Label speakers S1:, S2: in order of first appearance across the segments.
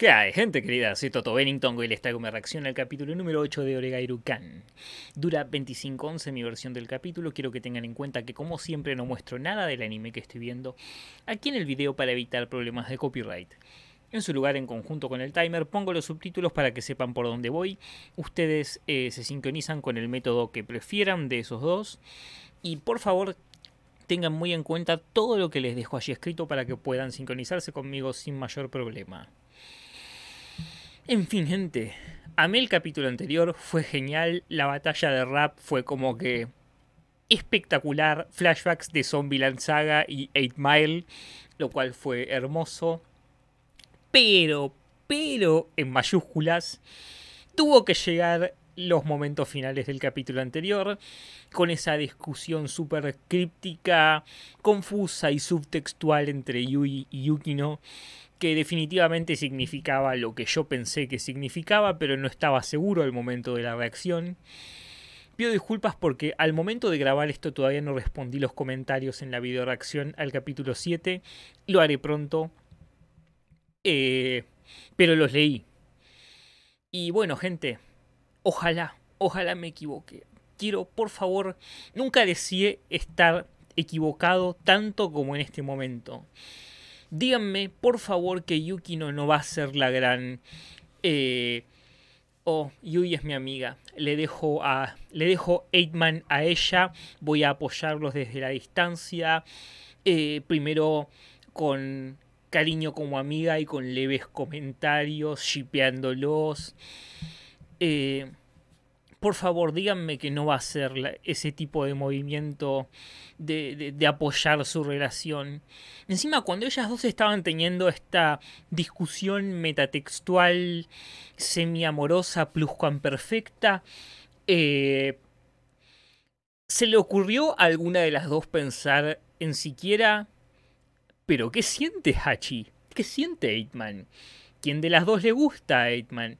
S1: ¿Qué hay, gente querida? Soy Toto Bennington y les traigo mi reacción al capítulo número 8 de Oregairu Kan. Dura 25.11 mi versión del capítulo, quiero que tengan en cuenta que como siempre no muestro nada del anime que estoy viendo aquí en el video para evitar problemas de copyright. En su lugar, en conjunto con el timer, pongo los subtítulos para que sepan por dónde voy. Ustedes eh, se sincronizan con el método que prefieran de esos dos. Y por favor, tengan muy en cuenta todo lo que les dejo allí escrito para que puedan sincronizarse conmigo sin mayor problema. En fin, gente, a mí el capítulo anterior, fue genial, la batalla de rap fue como que espectacular, flashbacks de Land Saga y 8 Mile, lo cual fue hermoso, pero, pero en mayúsculas, tuvo que llegar los momentos finales del capítulo anterior, con esa discusión súper críptica, confusa y subtextual entre Yui y Yukino, que definitivamente significaba lo que yo pensé que significaba, pero no estaba seguro al momento de la reacción. Pido disculpas porque al momento de grabar esto todavía no respondí los comentarios en la video reacción al capítulo 7. Lo haré pronto. Eh, pero los leí. Y bueno, gente, Ojalá, ojalá me equivoque. Quiero, por favor, nunca deseé estar equivocado tanto como en este momento. Díganme, por favor, que Yukino no va a ser la gran... Eh, oh, Yui es mi amiga. Le dejo a. Le dejo Eightman a ella. Voy a apoyarlos desde la distancia. Eh, primero con cariño como amiga y con leves comentarios, shipeándolos. Eh, por favor, díganme que no va a ser ese tipo de movimiento de, apoyar su relación. Encima, cuando ellas dos estaban teniendo esta discusión metatextual, semi-amorosa, pluscuamperfecta, eh, ¿se le ocurrió a alguna de las dos pensar en siquiera, pero qué siente Hachi? ¿Qué siente Eightman? ¿Quién de las dos le gusta a Eightman?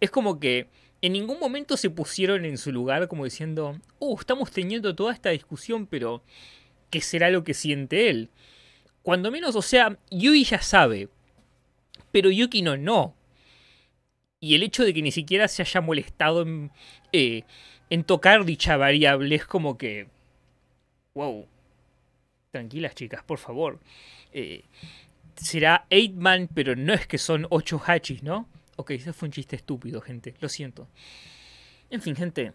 S1: es como que en ningún momento se pusieron en su lugar como diciendo, oh, estamos teniendo toda esta discusión, pero ¿qué será lo que siente él? Cuando menos, o sea, Yui ya sabe, pero Yuki no, no. Y el hecho de que ni siquiera se haya molestado en, eh, en tocar dicha variable es como que, wow, tranquilas chicas, por favor. Eh, será 8 man, pero no es que son 8 hachis, ¿no? Ok, ese fue un chiste estúpido, gente. Lo siento. En fin, gente.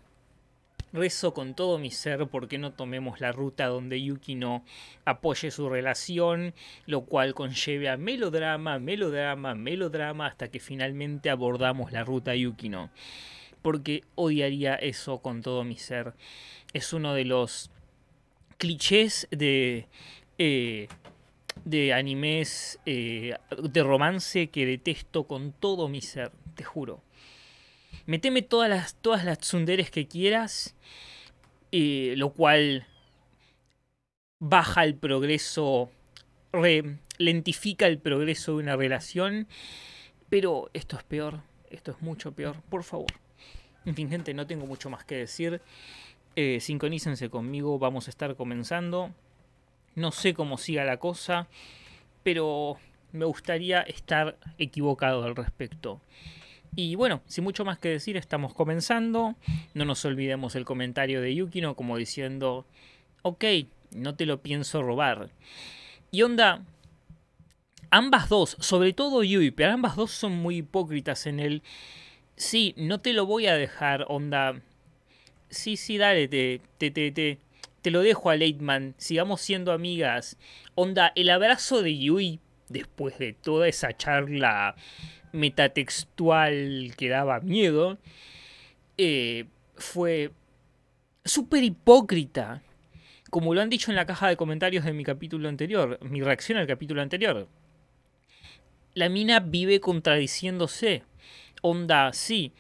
S1: Rezo con todo mi ser porque no tomemos la ruta donde Yukino apoye su relación, lo cual conlleve a melodrama, melodrama, melodrama hasta que finalmente abordamos la ruta Yukino. Porque odiaría eso con todo mi ser. Es uno de los clichés de eh, de animes eh, de romance que detesto con todo mi ser, te juro. Meteme todas las, todas las tsunderes que quieras, eh, lo cual baja el progreso, lentifica el progreso de una relación, pero esto es peor, esto es mucho peor, por favor. En fin, gente, no tengo mucho más que decir. Eh, sincronícense conmigo, vamos a estar comenzando no sé cómo siga la cosa, pero me gustaría estar equivocado al respecto. Y bueno, sin mucho más que decir, estamos comenzando. No nos olvidemos el comentario de Yukino como diciendo, ok, no te lo pienso robar. Y onda, ambas dos, sobre todo Yui, pero ambas dos son muy hipócritas en el, sí, no te lo voy a dejar, onda, sí, sí, dale, te, te, te, te, te lo dejo a Leitman, sigamos siendo amigas. Onda, el abrazo de Yui, después de toda esa charla metatextual que daba miedo, eh, fue súper hipócrita. Como lo han dicho en la caja de comentarios de mi capítulo anterior, mi reacción al capítulo anterior. La mina vive contradiciéndose. Onda, sí,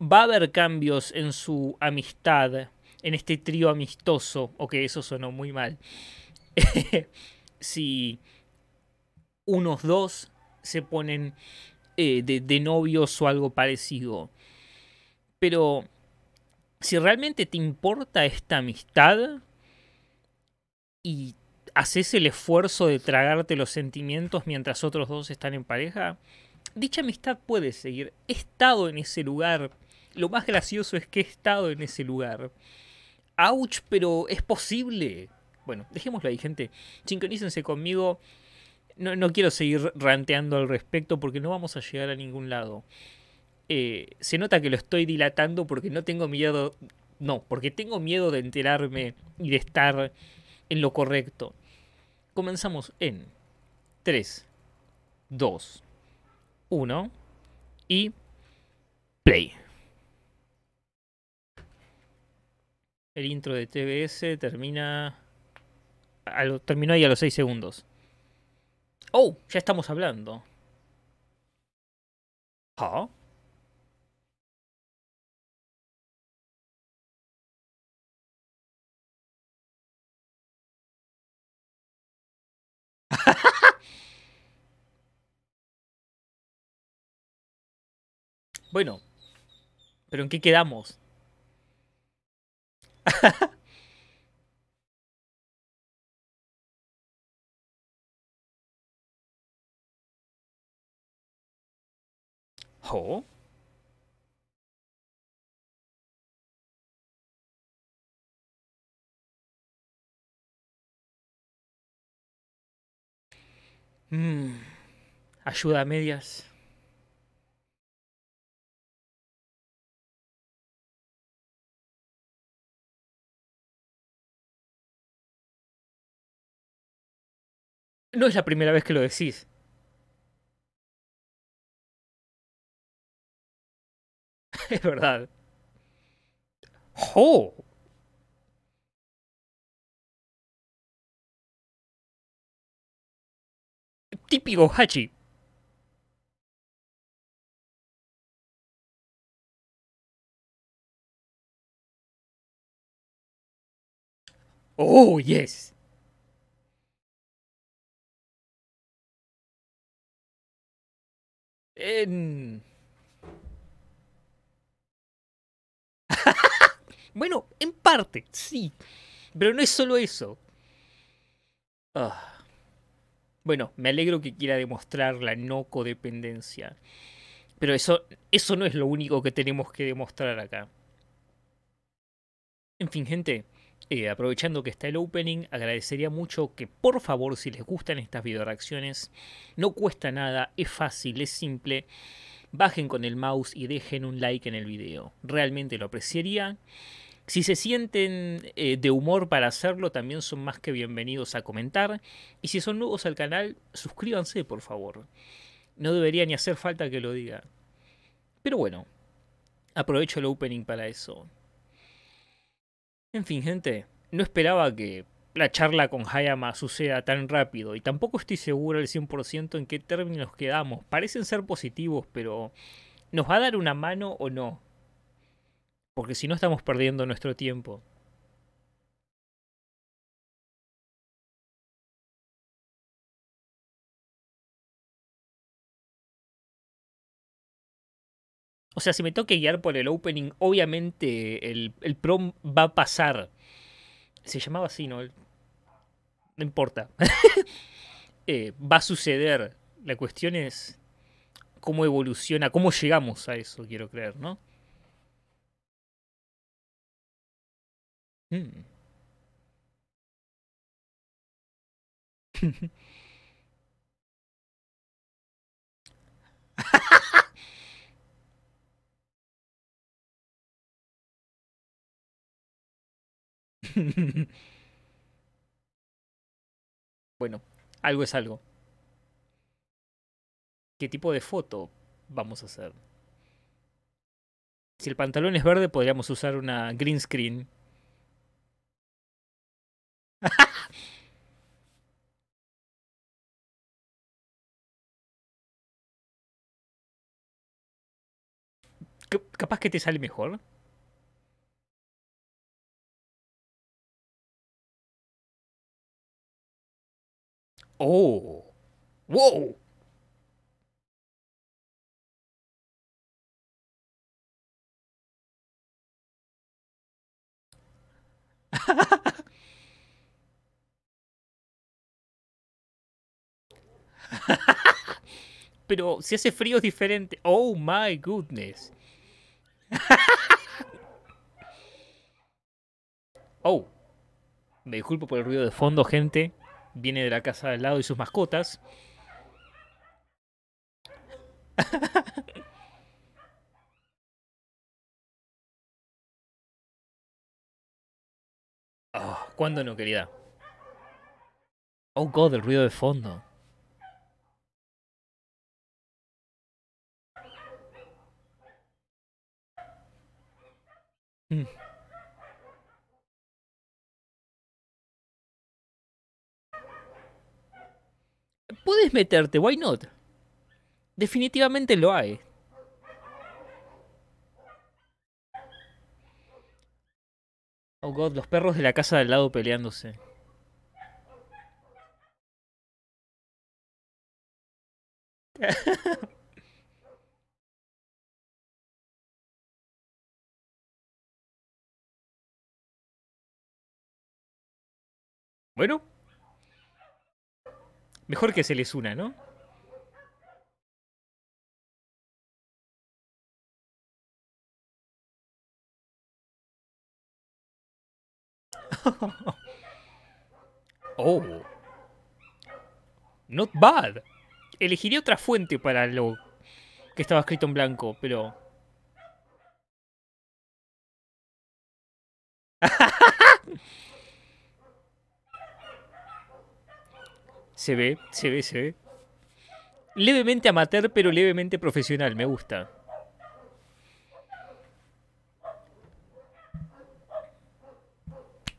S1: va a haber cambios en su amistad en este trío amistoso, o que eso sonó muy mal, si unos dos se ponen eh, de, de novios o algo parecido. Pero si realmente te importa esta amistad y haces el esfuerzo de tragarte los sentimientos mientras otros dos están en pareja, dicha amistad puede seguir. He estado en ese lugar. Lo más gracioso es que he estado en ese lugar. ¡Auch! pero es posible. Bueno, dejémoslo ahí, gente. Sincronícense conmigo. No, quiero seguir ranteando al respecto porque no vamos a llegar a ningún lado. Eh, se nota que lo estoy dilatando porque no tengo miedo. No, porque tengo miedo de enterarme y de estar en lo correcto. Comenzamos en 3, 2, 1 y play. El intro de TBS termina. Lo, terminó ahí a los 6 segundos. ¡Oh! Ya estamos hablando.
S2: ¿Ah? bueno, pero ¿en qué quedamos? oh. Mm. Ayuda a medias. No es la primera vez que lo decís. es verdad. ¡Oh! Típico Hachi. Oh, yes. En...
S1: bueno, en parte, sí. Pero no es solo eso. Ah. Bueno, me alegro que quiera demostrar la no codependencia. Pero eso, eso no es lo único que tenemos que demostrar acá. En fin, gente. Eh, aprovechando que está el opening, agradecería mucho que por favor, si les gustan estas videoreacciones, no cuesta nada, es fácil, es simple, bajen con el mouse y dejen un like en el video. Realmente lo apreciaría. Si se sienten eh, de humor para hacerlo, también son más que bienvenidos a comentar. Y si son nuevos al canal, suscríbanse, por favor. No debería ni hacer falta que lo diga. Pero bueno, aprovecho el opening para eso. En fin, gente, no esperaba que la charla con Hayama suceda tan rápido y tampoco estoy seguro al 100% en qué términos quedamos. Parecen ser positivos, pero ¿nos va a dar una mano o no? Porque si no estamos
S2: perdiendo nuestro tiempo. O sea, si me que guiar por el opening, obviamente
S1: el, el prom va a pasar. Se llamaba así, ¿no? No importa. Eh, va a suceder. La cuestión es
S2: cómo evoluciona, cómo llegamos a eso, quiero creer, ¿no? Mm. bueno, algo es algo. ¿Qué tipo de foto
S1: vamos a hacer? Si el pantalón es verde, podríamos usar
S2: una green screen. capaz que te sale mejor. Oh. Wow. Pero si hace frío
S1: es diferente. Oh my goodness. oh. Me disculpo por el ruido de fondo, gente viene de la casa de al lado y sus mascotas.
S2: Ah, ¿Cuándo no, querida? Oh, God, el ruido de fondo. Mm. puedes meterte, why not? Definitivamente lo hay. Oh god, los perros de la casa de al lado peleándose. bueno. Mejor que se les una, ¿no? oh.
S1: Not bad. Elegiría otra fuente para lo que estaba escrito en blanco, pero... Se ve, se ve, se ve. Levemente amateur, pero levemente profesional, me gusta.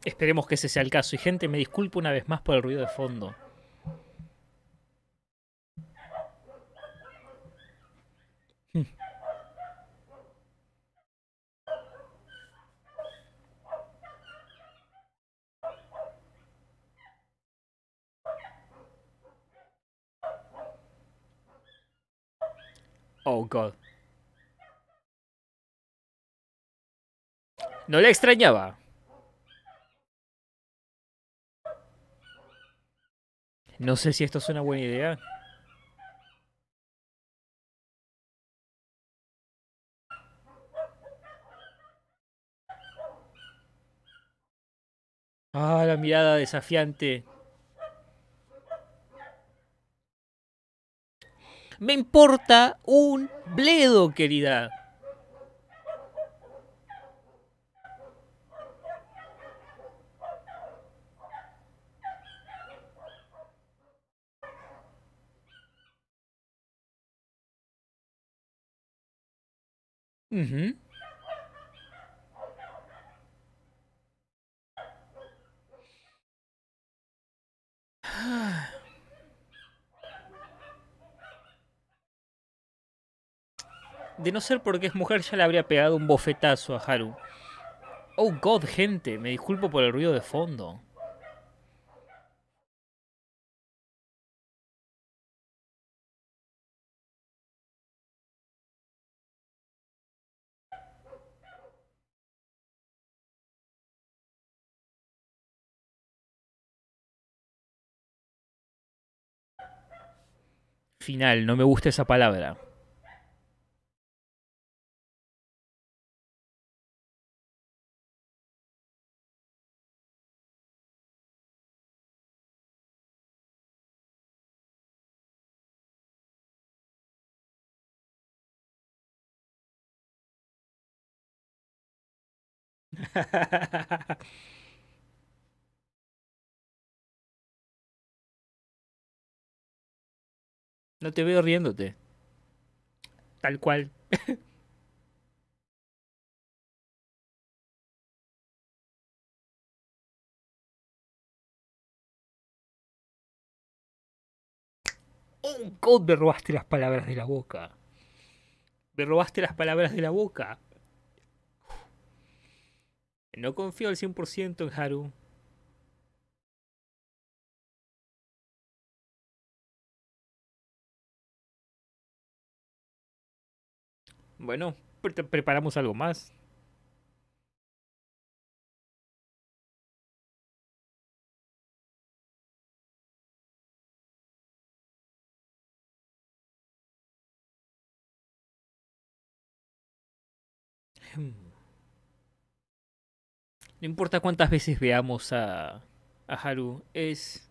S1: Esperemos que ese sea el caso. Y gente, me disculpo una vez más por el ruido de fondo.
S2: Oh, God. ¿No le extrañaba? No sé si esto es una buena idea. Ah, la mirada desafiante
S1: Me importa un bledo, querida. de no ser porque es mujer, ya le habría pegado un bofetazo a Haru.
S2: Oh god, gente, me disculpo por el ruido de fondo. Final, no me gusta esa palabra. No te veo riéndote. Tal cual. Oh, God, me robaste las palabras de la boca.
S1: Me robaste las palabras de la boca.
S2: No confío al 100% en Haru. Bueno, preparamos algo más.
S1: No importa cuántas veces veamos a, a Haru, es.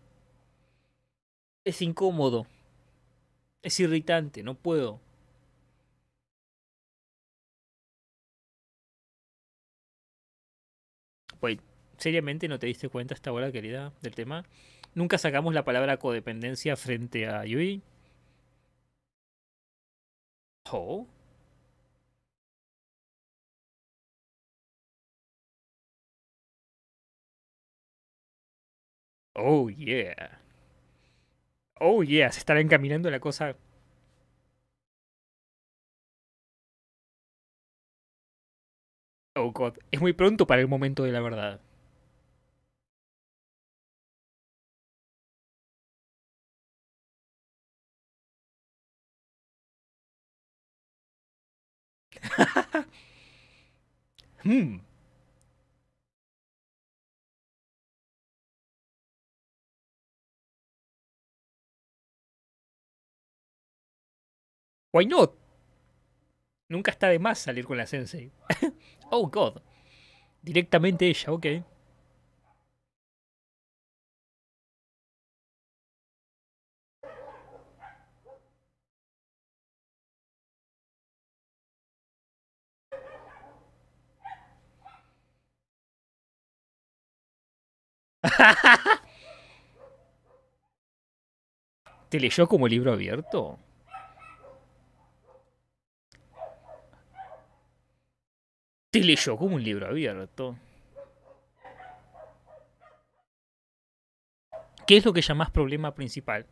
S2: Es incómodo. Es irritante, no puedo. Wait, seriamente no te diste cuenta hasta ahora, querida, del tema. Nunca sacamos la palabra codependencia frente a Yui. Oh. Oh yeah. Oh yeah, se estará encaminando la cosa. Oh god, es muy pronto para el momento de la verdad. Hmm. Why not? Nunca está de más salir con la sensei. oh, God. Directamente ella, ok. ¿Te leyó como libro abierto?
S1: Te leyó como un libro abierto. ¿Qué es lo que llamás
S2: problema principal?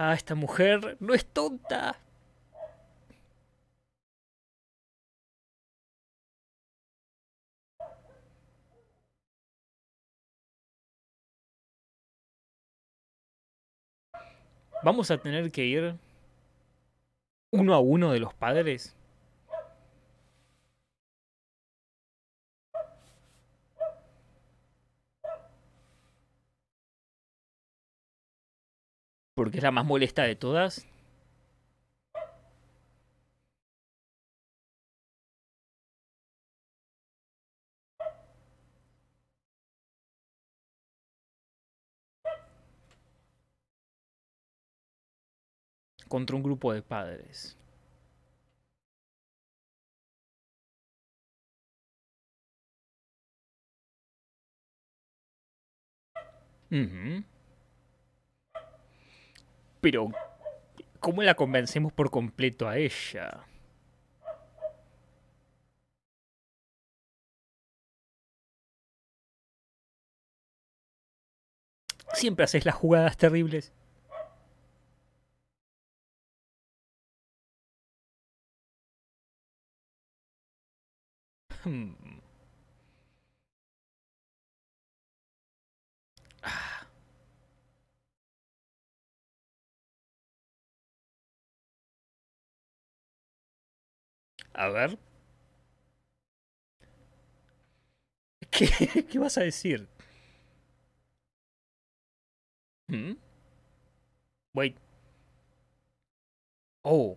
S2: Ah, esta mujer no es tonta. vamos a tener que ir
S1: uno a uno de los padres.
S2: Porque es la más molesta de todas. contra un grupo de padres. Pero, ¿cómo la convencemos por completo a ella? Siempre haces las jugadas terribles. A ver. ¿Qué, ¿Qué vas a decir? ¿Mm? Wait. Oh.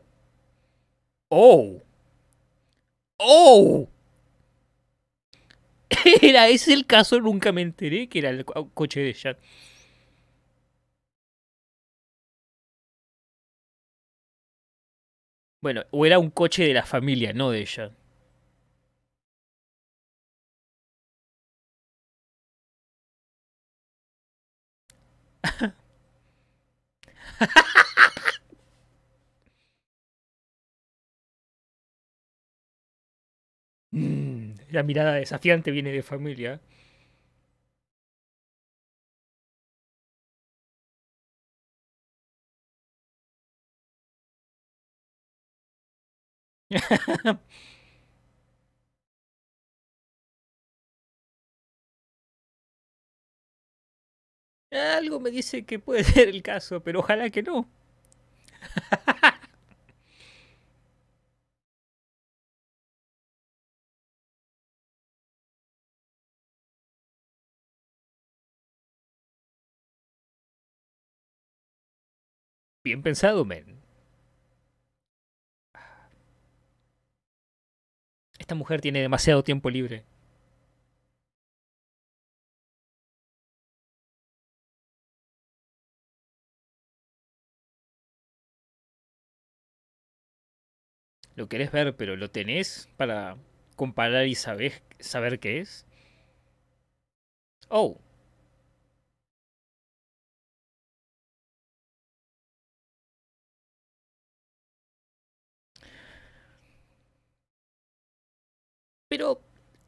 S2: Oh. Oh.
S1: era ese el caso, nunca me enteré que era el coche de ella.
S2: Bueno, o era un coche de la familia, no de ella. Mm la mirada desafiante viene de familia. Algo me dice que puede ser el caso, pero ojalá que no. Bien pensado, men. Esta mujer tiene demasiado tiempo libre. Lo querés ver, pero ¿lo tenés para comparar y saber, saber qué es? Oh, Pero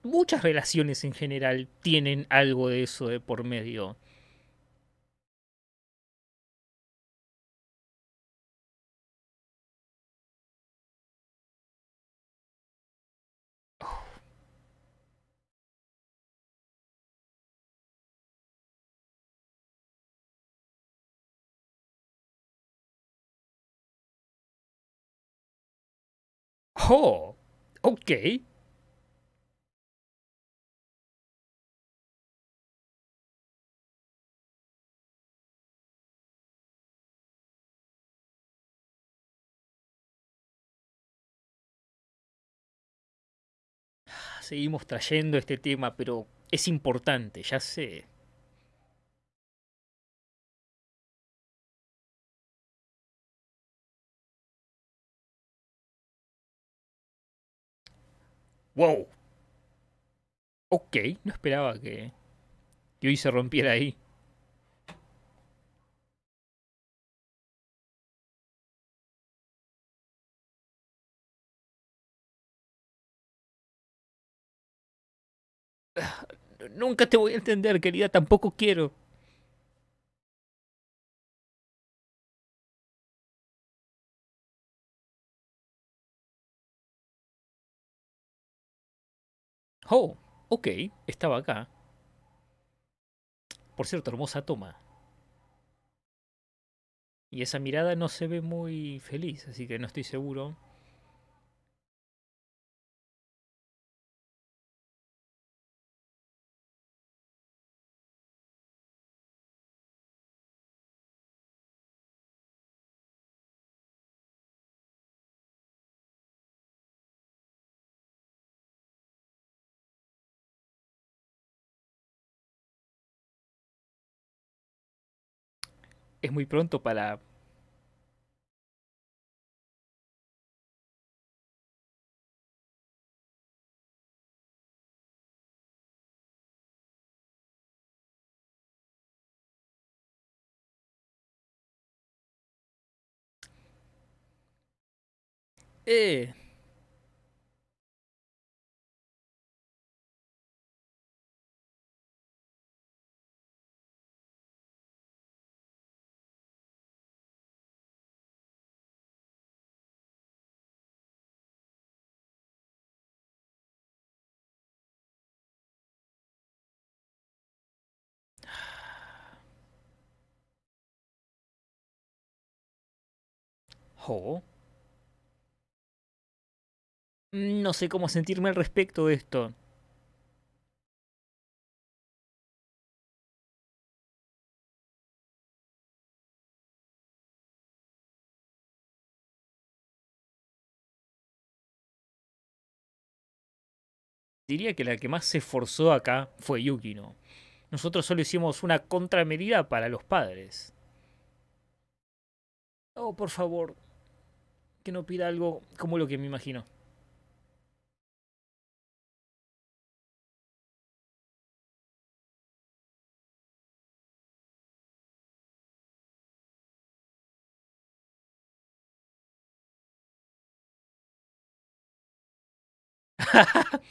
S1: muchas relaciones en general tienen algo de eso de por medio.
S2: Oh, ok. seguimos trayendo este tema, pero es importante, ya sé. Wow. Ok, no esperaba que, que hoy se rompiera ahí. Nunca te voy a entender, querida, tampoco quiero. Oh, ok, estaba acá. Por cierto, hermosa
S1: toma. Y esa mirada no se ve muy feliz, así
S2: que no estoy seguro. es muy pronto para Eh, Mm, no sé cómo sentirme al respecto de esto. Diría que la que más se esforzó acá fue Yukino. Nosotros solo hicimos una contramedida
S1: para los padres. Oh, por favor,
S2: que no pida algo como lo que me imagino.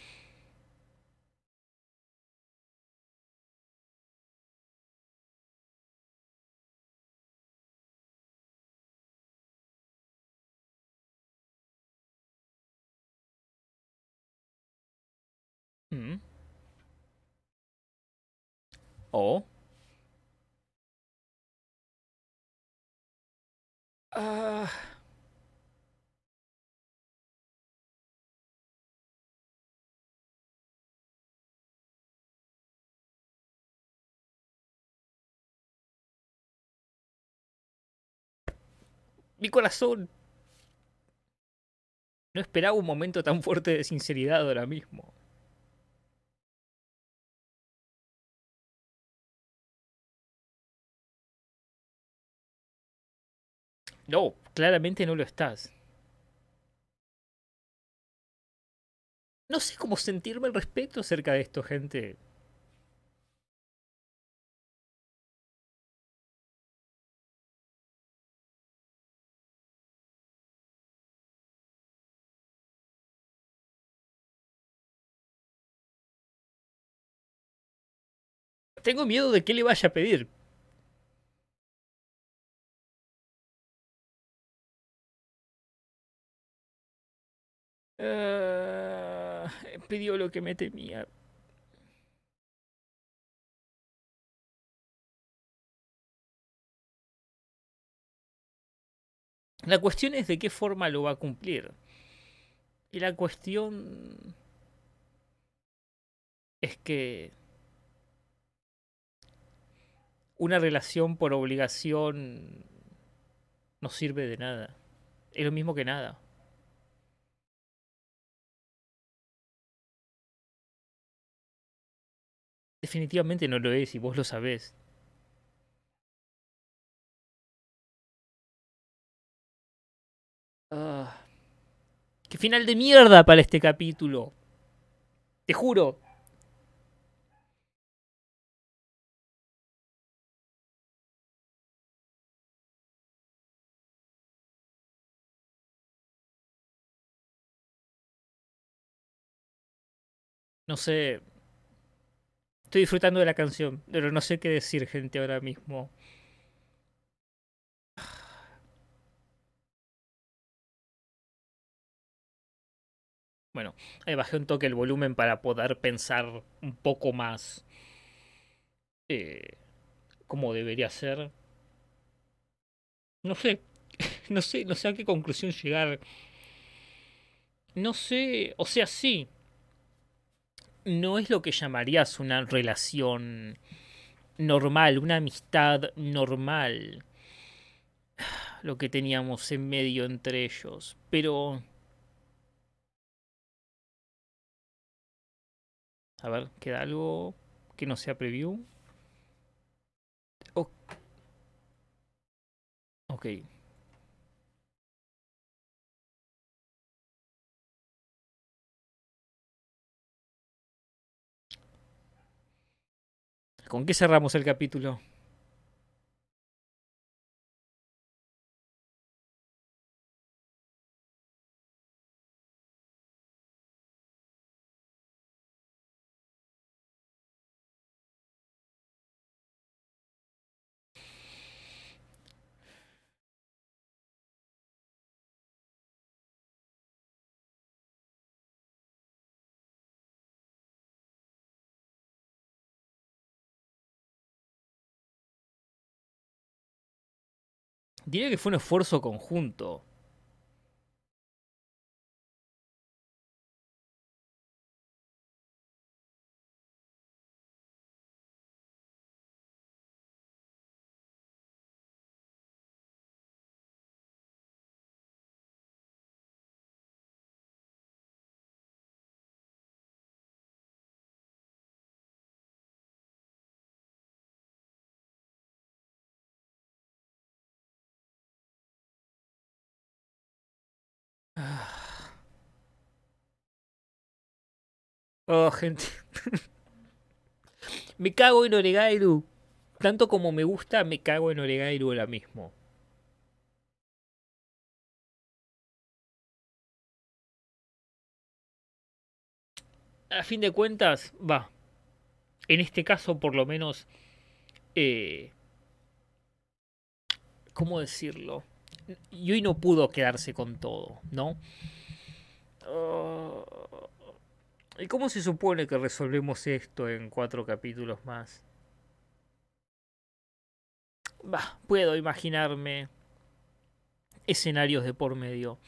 S2: Mm. O. Ah. Mi corazón. No esperaba un momento tan fuerte de sinceridad ahora mismo. No, claramente no lo estás. No sé cómo sentirme el respeto acerca de esto, gente. Tengo miedo de qué le vaya a pedir, Pidió lo que me temía. La cuestión es de qué forma
S1: lo va a cumplir. Y la cuestión es que una relación por obligación no sirve de nada. Es lo mismo
S2: que nada. definitivamente no lo es y vos lo sabés. Ah. ¡Qué final de mierda para este capítulo! Te juro. No sé, Estoy disfrutando de la canción, pero no sé qué decir, gente, ahora mismo. Bueno, ahí bajé un toque el volumen para poder
S1: pensar un poco más eh, cómo debería ser. No sé, no sé, no sé a qué conclusión llegar. No sé, o sea, sí, no es lo que llamarías una relación normal, una amistad normal. Lo que teníamos en medio entre ellos.
S2: Pero... A ver, ¿queda algo que no sea preview? Ok. ¿Con qué cerramos el capítulo? Diría que fue un esfuerzo conjunto Oh, gente.
S1: me cago en Oregairu. Tanto como me gusta,
S2: me cago en Oregairu ahora mismo. A fin de
S1: cuentas, va. En este caso, por lo menos, eh, ¿cómo decirlo? y no pudo quedarse con todo, ¿no? Oh, ¿Y cómo se supone que resolvemos esto en cuatro capítulos más? puedo imaginarme escenarios de por medio.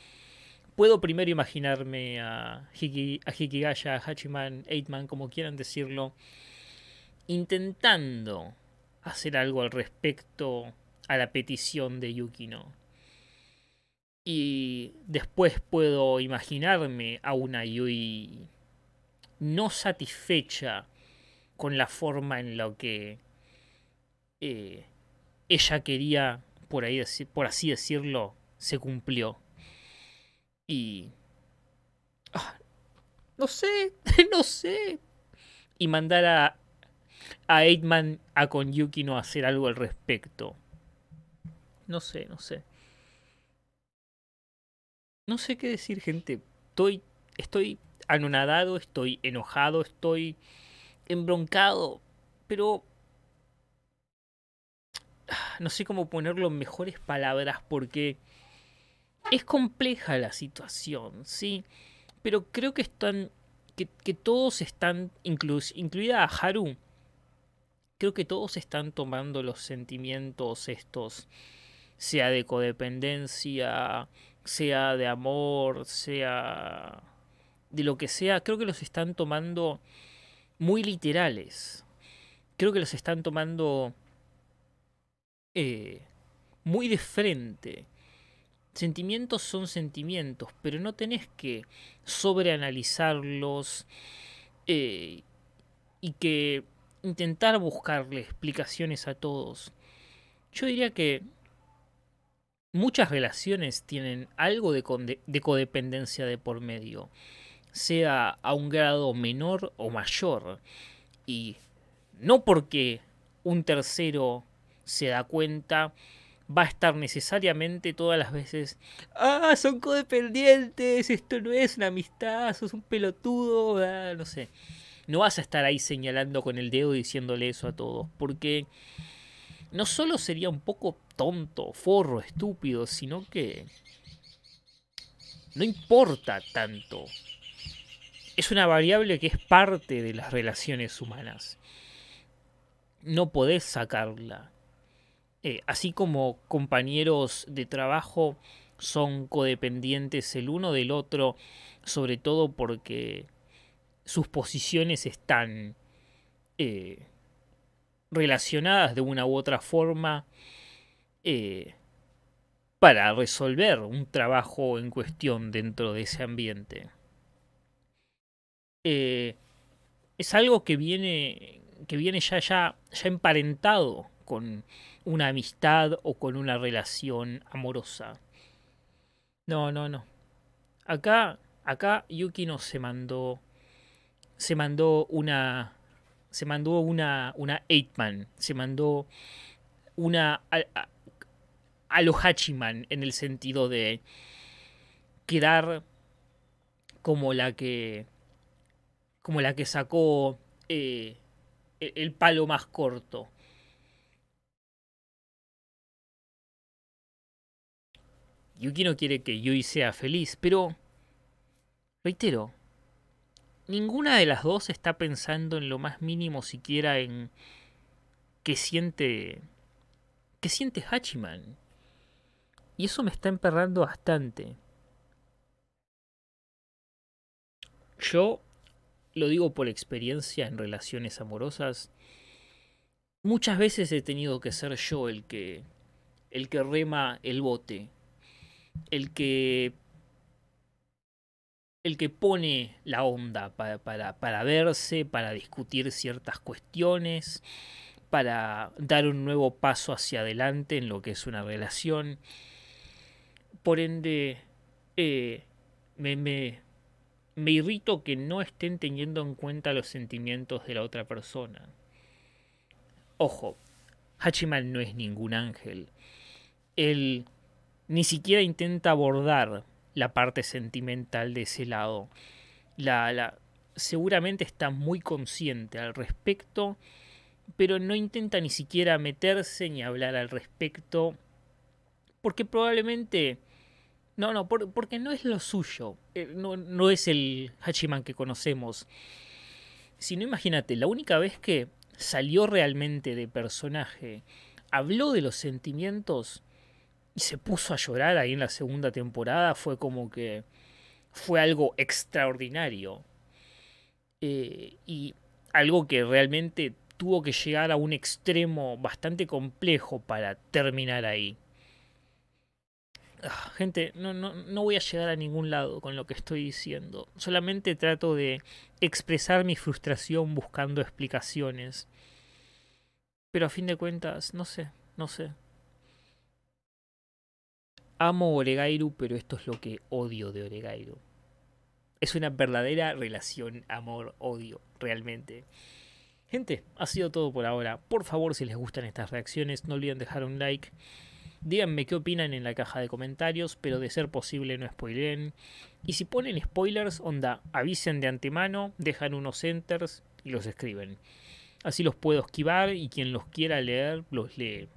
S1: Puedo primero imaginarme a, Hikigaya, a Hikigaya, a Hachiman, Eightman, como quieran decirlo, intentando hacer algo al respecto a la petición de Yukino. Y después puedo imaginarme a una Yui no satisfecha con la forma en la que eh, ella quería, por, ahí, por así decirlo, se cumplió. Y... Ah, no sé, no sé. Y mandar a, a a con no hacer algo al respecto. No sé, no sé. No sé qué decir, gente. Estoy, estoy anonadado, estoy enojado, estoy embroncado, pero no sé cómo ponerlo en mejores palabras porque es compleja la situación, ¿sí? Pero creo que están, que, que todos están, incluida a Haru, creo que todos están tomando los sentimientos estos, sea de codependencia, sea de amor, sea de lo que sea, creo que los están tomando muy literales. Creo que los están tomando eh, muy de frente. Sentimientos son sentimientos, pero no tenés que sobreanalizarlos eh, y que intentar buscarle explicaciones a todos. Yo diría que muchas relaciones tienen algo de, de codependencia de por medio sea a un grado menor o mayor. Y no porque un tercero se da cuenta, va a estar necesariamente todas las veces, ah, son codependientes, esto no es una amistad, sos un pelotudo, no sé. No vas a estar ahí señalando con el dedo diciéndole eso a todos, porque no solo sería un poco tonto, forro, estúpido, sino que no importa tanto es una variable que es parte de las relaciones humanas. No podés sacarla. Eh, así como compañeros de trabajo son codependientes el uno del otro, sobre todo porque sus posiciones están eh, relacionadas de una u otra forma eh, para resolver un trabajo en cuestión dentro de ese ambiente. Eh, es algo que viene, que viene ya, ya, ya emparentado con una amistad o con una relación amorosa. No, no, no. Acá, acá Yuki no se mandó, se mandó una, se mandó una, una Eightman, se mandó una a, a, en el sentido de quedar como la que como la que sacó eh, e-, el palo más corto. Yuki no quiere que Yui sea feliz, pero, reitero, ninguna de las dos está pensando en lo más mínimo siquiera en qué siente, qué siente Hachiman. Y eso me está emperrando bastante. Yo lo digo por experiencia en relaciones amorosas, muchas veces he tenido que ser yo el que, el que rema el bote, el que, el que pone la onda para, para, verse, para discutir ciertas cuestiones, para dar un nuevo paso hacia adelante en lo que es una relación. Por ende, eh, me, me irrito que no estén teniendo en cuenta los sentimientos de la otra persona. Ojo, Hachiman no es ningún ángel. Él ni siquiera intenta abordar la parte sentimental de ese lado. seguramente está muy consciente al respecto, pero no intenta ni siquiera meterse ni hablar al respecto, porque probablemente no, no, porque no es lo suyo. Eh, no, es el Hachiman que conocemos. sino imagínate, la única vez que salió realmente de personaje, habló de los sentimientos y se puso a llorar ahí en la segunda temporada, fue como que fue algo extraordinario. Eh, y algo que realmente tuvo que llegar a un extremo bastante complejo para terminar ahí gente, no, no, no voy a llegar a ningún lado con lo que estoy diciendo. Solamente trato de expresar mi frustración buscando explicaciones. Pero a fin de cuentas, no sé, no sé. Amo Oregairu, pero esto es lo que odio de Oregairu. Es una verdadera relación amor-odio, realmente. Gente, ha sido todo por ahora. Por favor, si les gustan estas reacciones, no olviden dejar un like. Díganme qué opinan en la caja de comentarios, pero de ser posible no spoilen. Y si ponen spoilers, onda, avisen de antemano, dejan unos enters y los escriben. Así los puedo esquivar y quien los quiera leer, los lee.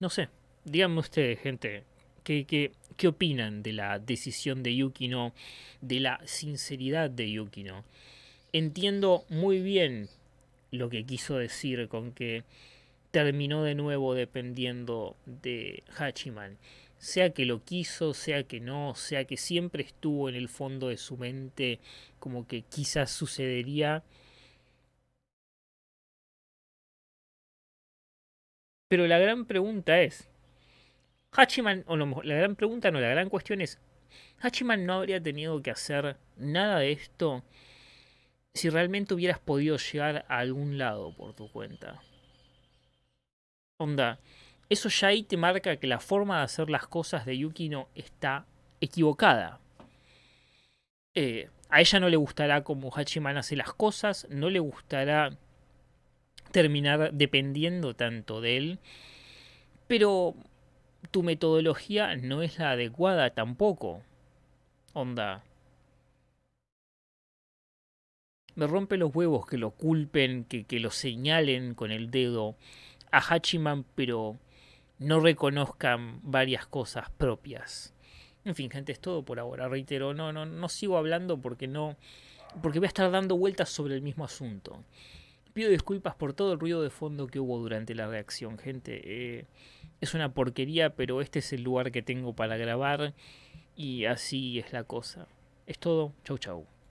S1: No sé, díganme ustedes, gente, ¿qué, qué opinan de la decisión de Yukino, de la sinceridad de Yukino? Entiendo muy bien lo que quiso decir con que terminó de nuevo dependiendo de Hachiman. Sea que lo quiso, sea que no, sea que siempre estuvo en el fondo de su mente como que quizás sucedería. Pero la gran pregunta es, Hachiman, o no, la gran pregunta no, la gran cuestión es, Hachiman no habría tenido que hacer nada de esto si realmente hubieras podido llegar a algún lado por tu cuenta. Onda, eso ya ahí te marca que la forma de hacer las cosas de Yukino está equivocada. Eh, a ella no le gustará como Hachiman hace las cosas, no le gustará terminar dependiendo tanto de él, pero tu metodología no es la adecuada tampoco. Onda. Me rompe los huevos que lo culpen, que, que lo señalen con el dedo a Hachiman, pero no reconozcan varias cosas propias. En fin, gente, es todo por ahora. Reitero, no, no, no sigo hablando porque no. Porque voy a estar dando vueltas sobre el mismo asunto. Pido disculpas por todo el ruido de fondo que hubo durante la reacción, gente. Eh, es una porquería, pero este es el lugar que tengo para grabar. Y así es la cosa. Es todo. Chau, chau.